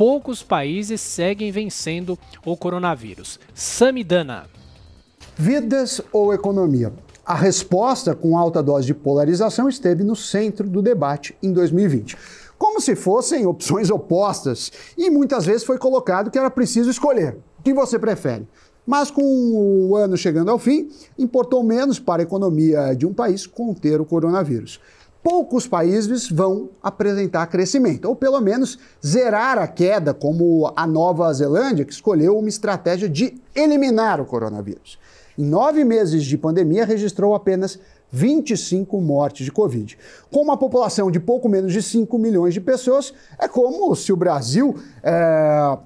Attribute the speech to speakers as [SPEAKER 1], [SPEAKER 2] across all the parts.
[SPEAKER 1] poucos países seguem vencendo o coronavírus. Samidana. Vidas ou economia? A resposta, com alta dose de polarização, esteve no centro do debate em 2020. Como se fossem opções opostas, e muitas vezes foi colocado que era preciso escolher. O que você prefere? Mas com o ano chegando ao fim, importou menos para a economia de um país conter o coronavírus poucos países vão apresentar crescimento, ou pelo menos zerar a queda, como a Nova Zelândia, que escolheu uma estratégia de eliminar o coronavírus. Em nove meses de pandemia, registrou apenas 25 mortes de Covid. Com uma população de pouco menos de 5 milhões de pessoas, é como se o Brasil é,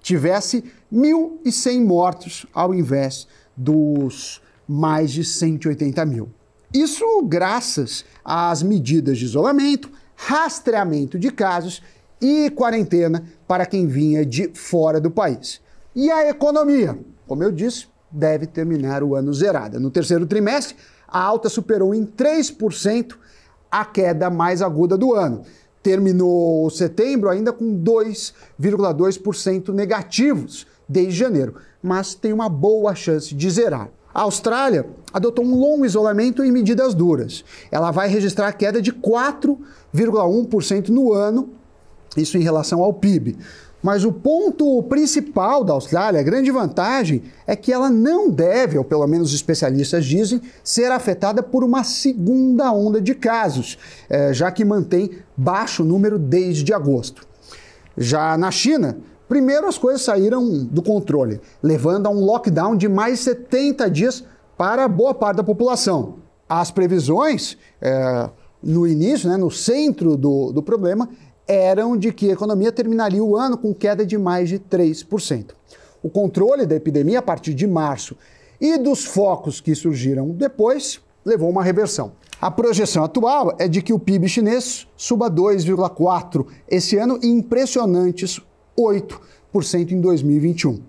[SPEAKER 1] tivesse 1.100 mortos ao invés dos mais de 180 mil. Isso graças às medidas de isolamento, rastreamento de casos e quarentena para quem vinha de fora do país. E a economia, como eu disse, deve terminar o ano zerada. No terceiro trimestre, a alta superou em 3% a queda mais aguda do ano. Terminou setembro ainda com 2,2% negativos desde janeiro, mas tem uma boa chance de zerar. A Austrália adotou um longo isolamento e medidas duras. Ela vai registrar queda de 4,1% no ano, isso em relação ao PIB. Mas o ponto principal da Austrália, a grande vantagem, é que ela não deve, ou pelo menos os especialistas dizem, ser afetada por uma segunda onda de casos, eh, já que mantém baixo número desde agosto. Já na China, Primeiro, as coisas saíram do controle, levando a um lockdown de mais 70 dias para boa parte da população. As previsões, é, no início, né, no centro do, do problema, eram de que a economia terminaria o ano com queda de mais de 3%. O controle da epidemia a partir de março e dos focos que surgiram depois levou uma reversão. A projeção atual é de que o PIB chinês suba 2,4 esse ano, impressionantes 8% em 2021.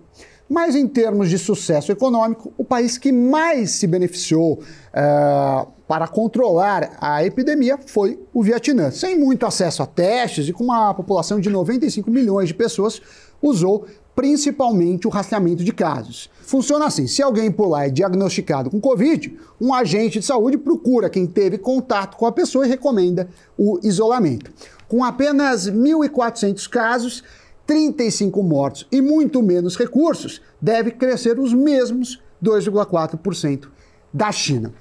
[SPEAKER 1] Mas em termos de sucesso econômico, o país que mais se beneficiou uh, para controlar a epidemia foi o Vietnã. Sem muito acesso a testes e com uma população de 95 milhões de pessoas, usou principalmente o rastreamento de casos. Funciona assim: se alguém por lá é diagnosticado com Covid, um agente de saúde procura quem teve contato com a pessoa e recomenda o isolamento. Com apenas 1.400 casos, 35 mortos e muito menos recursos, deve crescer os mesmos 2,4% da China.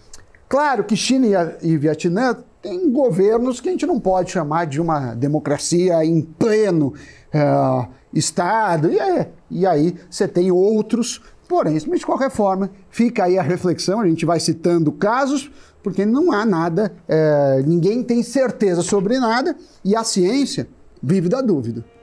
[SPEAKER 1] Claro que China e Vietnã têm governos que a gente não pode chamar de uma democracia em pleno uh, estado, e, é, e aí você tem outros, porém, mas de qualquer forma, fica aí a reflexão, a gente vai citando casos, porque não há nada, eh, ninguém tem certeza sobre nada, e a ciência vive da dúvida.